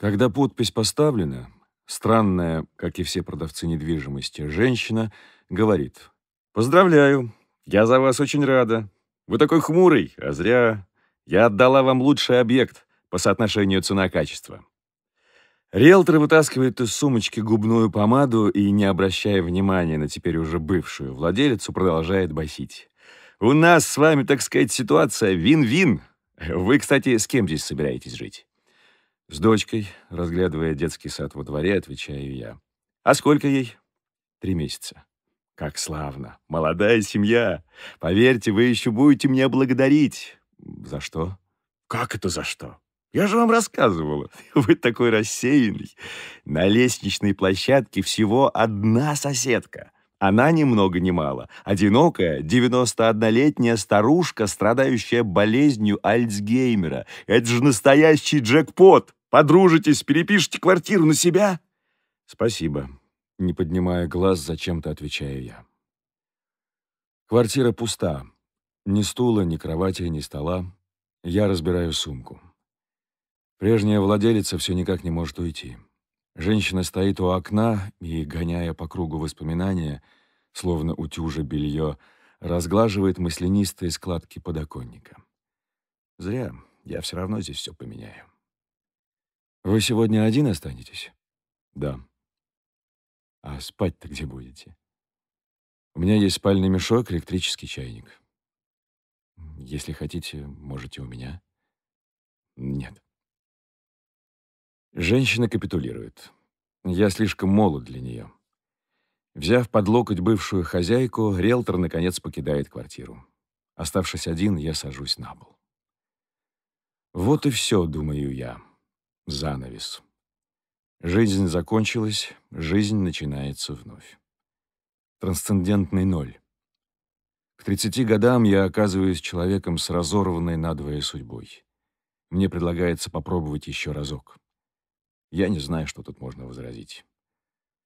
Когда подпись поставлена, странная, как и все продавцы недвижимости, женщина говорит «Поздравляю, я за вас очень рада. Вы такой хмурый, а зря. Я отдала вам лучший объект по соотношению цена-качество». Риэлтор вытаскивает из сумочки губную помаду и, не обращая внимания на теперь уже бывшую владелицу, продолжает басить. «У нас с вами, так сказать, ситуация вин-вин. Вы, кстати, с кем здесь собираетесь жить?» С дочкой, разглядывая детский сад во дворе, отвечаю я. А сколько ей? Три месяца. Как славно. Молодая семья. Поверьте, вы еще будете меня благодарить. За что? Как это за что? Я же вам рассказывала. Вы такой рассеянный. На лестничной площадке всего одна соседка. Она ни много ни мало. Одинокая, 91-летняя старушка, страдающая болезнью Альцгеймера. Это же настоящий джекпот! Подружитесь, перепишите квартиру на себя?» «Спасибо», — не поднимая глаз, зачем-то отвечаю я. Квартира пуста. Ни стула, ни кровати, ни стола. Я разбираю сумку. Прежняя владелица все никак не может уйти. Женщина стоит у окна и, гоняя по кругу воспоминания, словно утюжа белье, разглаживает мысленистые складки подоконника. Зря, я все равно здесь все поменяю. Вы сегодня один останетесь? Да. А спать-то где будете? У меня есть спальный мешок, электрический чайник. Если хотите, можете у меня. Нет. Женщина капитулирует. Я слишком молод для нее. Взяв под локоть бывшую хозяйку, риэлтор, наконец, покидает квартиру. Оставшись один, я сажусь на пол. Вот и все, думаю я. Занавес. Жизнь закончилась, жизнь начинается вновь. Трансцендентный ноль. К 30 годам я оказываюсь человеком с разорванной надвое судьбой. Мне предлагается попробовать еще разок. Я не знаю, что тут можно возразить.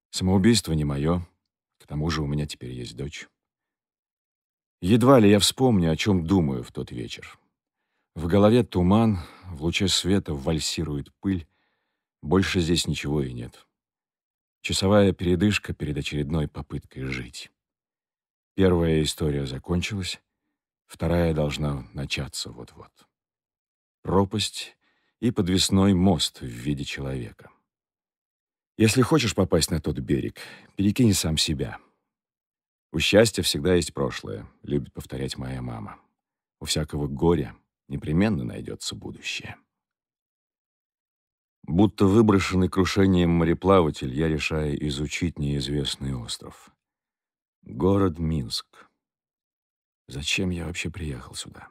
Самоубийство не мое, к тому же у меня теперь есть дочь. Едва ли я вспомню, о чем думаю в тот вечер. В голове туман, в луче света вальсирует пыль. Больше здесь ничего и нет. Часовая передышка перед очередной попыткой жить. Первая история закончилась, вторая должна начаться вот-вот. Пропасть и подвесной мост в виде человека. Если хочешь попасть на тот берег, перекини сам себя. У счастья всегда есть прошлое, любит повторять моя мама. У всякого горя — непременно найдется будущее. Будто выброшенный крушением мореплаватель, я решаю изучить неизвестный остров. Город Минск. Зачем я вообще приехал сюда?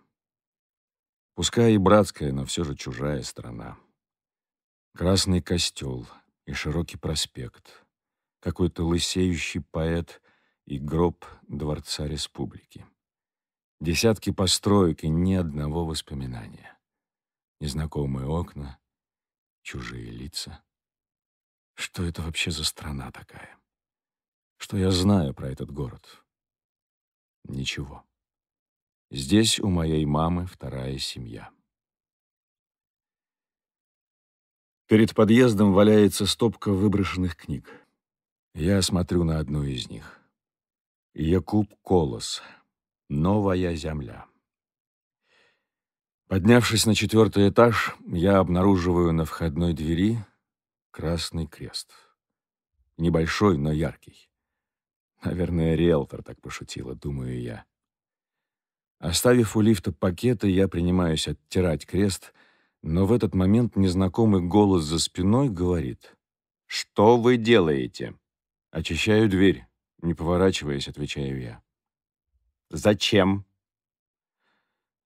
Пускай и братская, но все же чужая страна. Красный костел и широкий проспект. Какой-то лысеющий поэт и гроб Дворца Республики. Десятки построек и ни одного воспоминания. Незнакомые окна, чужие лица. Что это вообще за страна такая? Что я знаю про этот город? Ничего. Здесь у моей мамы вторая семья. Перед подъездом валяется стопка выброшенных книг. Я смотрю на одну из них. Якуб Колос — Новая земля. Поднявшись на четвертый этаж, я обнаруживаю на входной двери красный крест. Небольшой, но яркий. Наверное, риэлтор так пошутила, думаю я. Оставив у лифта пакеты, я принимаюсь оттирать крест, но в этот момент незнакомый голос за спиной говорит. «Что вы делаете?» «Очищаю дверь», — не поворачиваясь, отвечаю я. Зачем?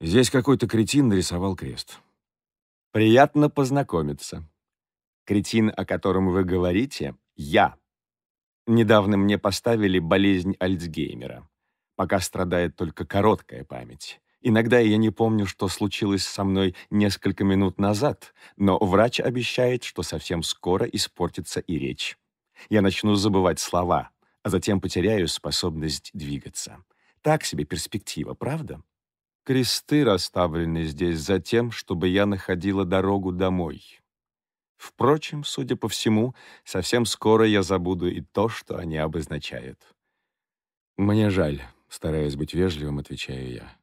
Здесь какой-то кретин нарисовал крест. Приятно познакомиться. Кретин, о котором вы говорите, я. Недавно мне поставили болезнь Альцгеймера. Пока страдает только короткая память. Иногда я не помню, что случилось со мной несколько минут назад, но врач обещает, что совсем скоро испортится и речь. Я начну забывать слова, а затем потеряю способность двигаться. Так себе перспектива, правда? Кресты расставлены здесь за тем, чтобы я находила дорогу домой. Впрочем, судя по всему, совсем скоро я забуду и то, что они обозначают. «Мне жаль», — стараясь быть вежливым, отвечаю я.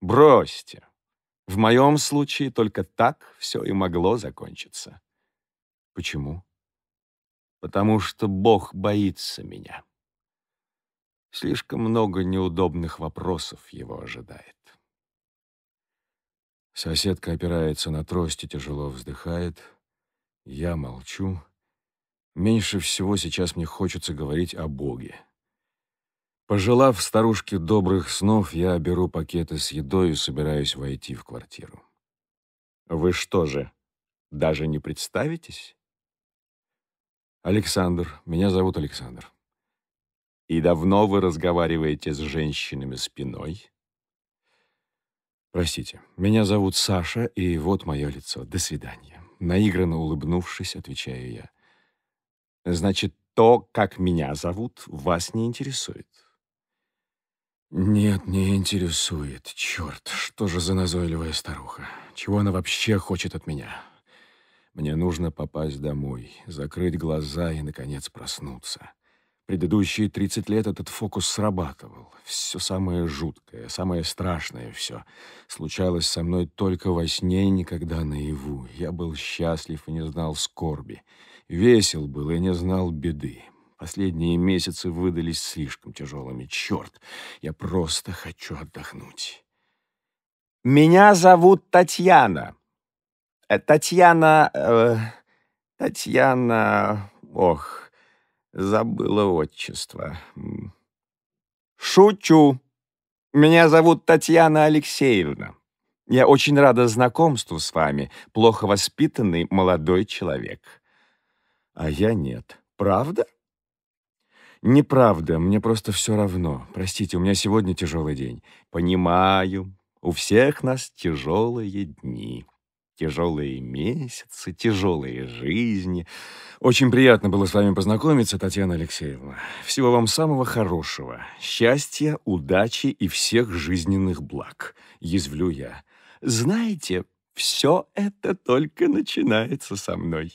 «Бросьте! В моем случае только так все и могло закончиться». «Почему?» «Потому что Бог боится меня». Слишком много неудобных вопросов его ожидает. Соседка опирается на трость и тяжело вздыхает. Я молчу. Меньше всего сейчас мне хочется говорить о Боге. Пожелав старушке добрых снов, я беру пакеты с едой и собираюсь войти в квартиру. «Вы что же, даже не представитесь?» «Александр. Меня зовут Александр». И давно вы разговариваете с женщинами спиной? Простите, меня зовут Саша, и вот мое лицо. До свидания. Наигранно улыбнувшись, отвечаю я. Значит, то, как меня зовут, вас не интересует? Нет, не интересует. Черт, что же за назойливая старуха? Чего она вообще хочет от меня? Мне нужно попасть домой, закрыть глаза и, наконец, проснуться. Предыдущие 30 лет этот фокус срабатывал. Все самое жуткое, самое страшное все. Случалось со мной только во сне и никогда наяву. Я был счастлив и не знал скорби. Весел был и не знал беды. Последние месяцы выдались слишком тяжелыми. Черт, я просто хочу отдохнуть. «Меня зовут Татьяна. Э, Татьяна... Э, Татьяна... Ох...» забыла отчество. «Шучу. Меня зовут Татьяна Алексеевна. Я очень рада знакомству с вами, плохо воспитанный молодой человек». «А я нет. Правда?» «Неправда. Мне просто все равно. Простите, у меня сегодня тяжелый день». «Понимаю. У всех нас тяжелые дни» тяжелые месяцы, тяжелые жизни. Очень приятно было с вами познакомиться, Татьяна Алексеевна. Всего вам самого хорошего, счастья, удачи и всех жизненных благ. Язвлю я. Знаете, все это только начинается со мной.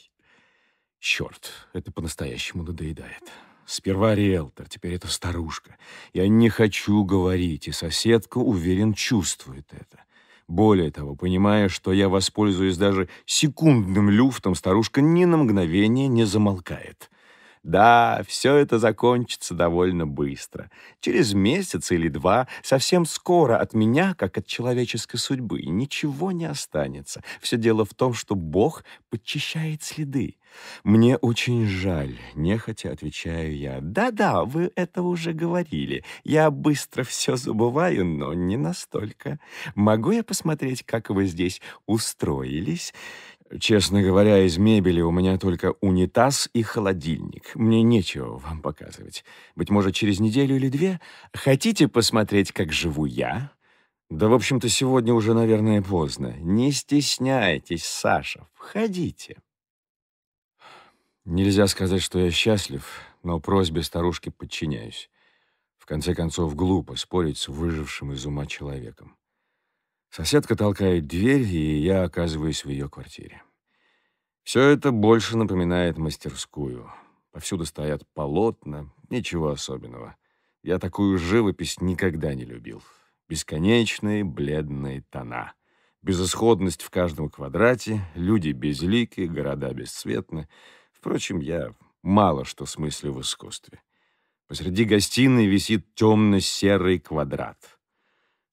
Черт, это по-настоящему надоедает. Сперва риэлтор, теперь это старушка. Я не хочу говорить, и соседка, уверен, чувствует это. Более того, понимая, что я воспользуюсь даже секундным люфтом, старушка ни на мгновение не замолкает. Да, все это закончится довольно быстро. Через месяц или два, совсем скоро от меня, как от человеческой судьбы, ничего не останется. Все дело в том, что Бог подчищает следы. «Мне очень жаль», — нехотя отвечаю я. «Да-да, вы это уже говорили. Я быстро все забываю, но не настолько. Могу я посмотреть, как вы здесь устроились? Честно говоря, из мебели у меня только унитаз и холодильник. Мне нечего вам показывать. Быть может, через неделю или две? Хотите посмотреть, как живу я? Да, в общем-то, сегодня уже, наверное, поздно. Не стесняйтесь, Саша, входите. Нельзя сказать, что я счастлив, но просьбе старушки подчиняюсь. В конце концов, глупо спорить с выжившим из ума человеком. Соседка толкает дверь, и я оказываюсь в ее квартире. Все это больше напоминает мастерскую. Повсюду стоят полотна, ничего особенного. Я такую живопись никогда не любил. Бесконечные бледные тона. Безысходность в каждом квадрате, люди безлики, города бесцветны. Впрочем, я мало что смыслю в искусстве. Посреди гостиной висит темно-серый квадрат —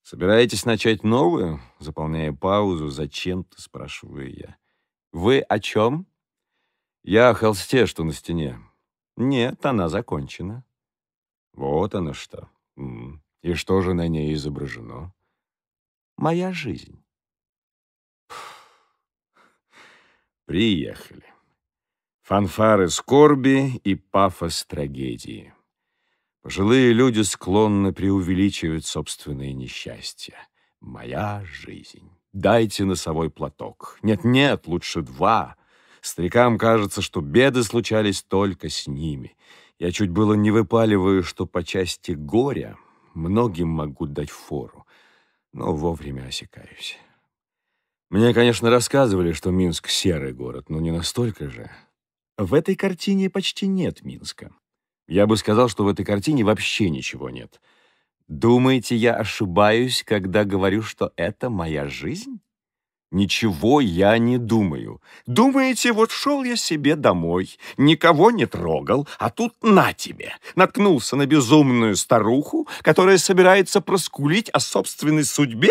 «Собираетесь начать новую?» Заполняя паузу, зачем-то спрашиваю я. «Вы о чем?» «Я о холсте, что на стене». «Нет, она закончена». «Вот оно что. И что же на ней изображено?» «Моя жизнь». Приехали. Фанфары скорби и пафос трагедии. Жилые люди склонны преувеличивать собственные несчастья. Моя жизнь. Дайте носовой платок. Нет-нет, лучше два. Старикам кажется, что беды случались только с ними. Я чуть было не выпаливаю, что по части горя многим могу дать фору, но вовремя осекаюсь. Мне, конечно, рассказывали, что Минск — серый город, но не настолько же. В этой картине почти нет Минска. Я бы сказал, что в этой картине вообще ничего нет. Думаете, я ошибаюсь, когда говорю, что это моя жизнь? Ничего я не думаю. Думаете, вот шел я себе домой, никого не трогал, а тут на тебе. Наткнулся на безумную старуху, которая собирается проскулить о собственной судьбе?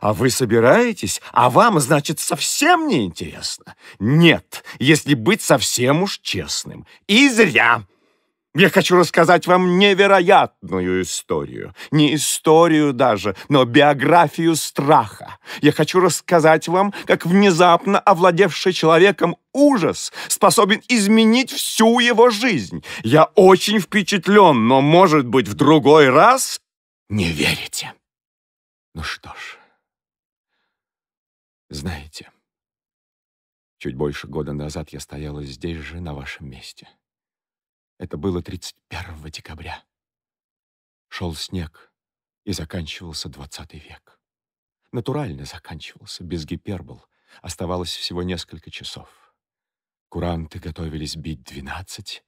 А вы собираетесь? А вам, значит, совсем не интересно? Нет, если быть совсем уж честным. И зря. Я хочу рассказать вам невероятную историю. Не историю даже, но биографию страха. Я хочу рассказать вам, как внезапно овладевший человеком ужас способен изменить всю его жизнь. Я очень впечатлен, но, может быть, в другой раз не верите. Ну что ж, знаете, чуть больше года назад я стояла здесь же, на вашем месте. — это было 31 декабря. Шел снег, и заканчивался 20 век. Натурально заканчивался, без гипербол. Оставалось всего несколько часов. Куранты готовились бить 12.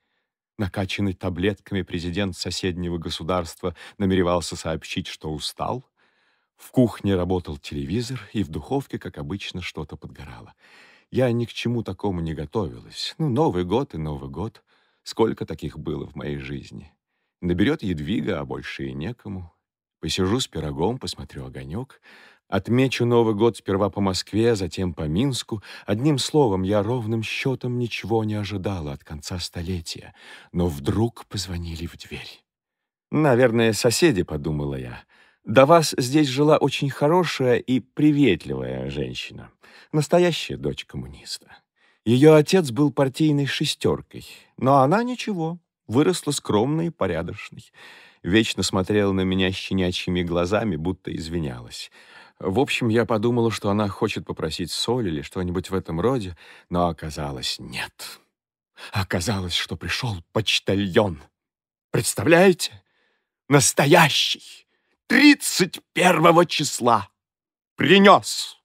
Накачанный таблетками президент соседнего государства намеревался сообщить, что устал. В кухне работал телевизор, и в духовке, как обычно, что-то подгорало. Я ни к чему такому не готовилась. Ну, Новый год и Новый год — Сколько таких было в моей жизни. Наберет едвига, а больше и некому. Посижу с пирогом, посмотрю огонек. Отмечу Новый год сперва по Москве, затем по Минску. Одним словом, я ровным счетом ничего не ожидала от конца столетия. Но вдруг позвонили в дверь. «Наверное, соседи», — подумала я. «До вас здесь жила очень хорошая и приветливая женщина. Настоящая дочь коммуниста». Ее отец был партийной шестеркой, но она ничего, выросла скромной и порядочной. Вечно смотрела на меня щенячьими глазами, будто извинялась. В общем, я подумала, что она хочет попросить соль или что-нибудь в этом роде, но оказалось, нет. Оказалось, что пришел почтальон. Представляете? Настоящий. Тридцать первого числа. Принес.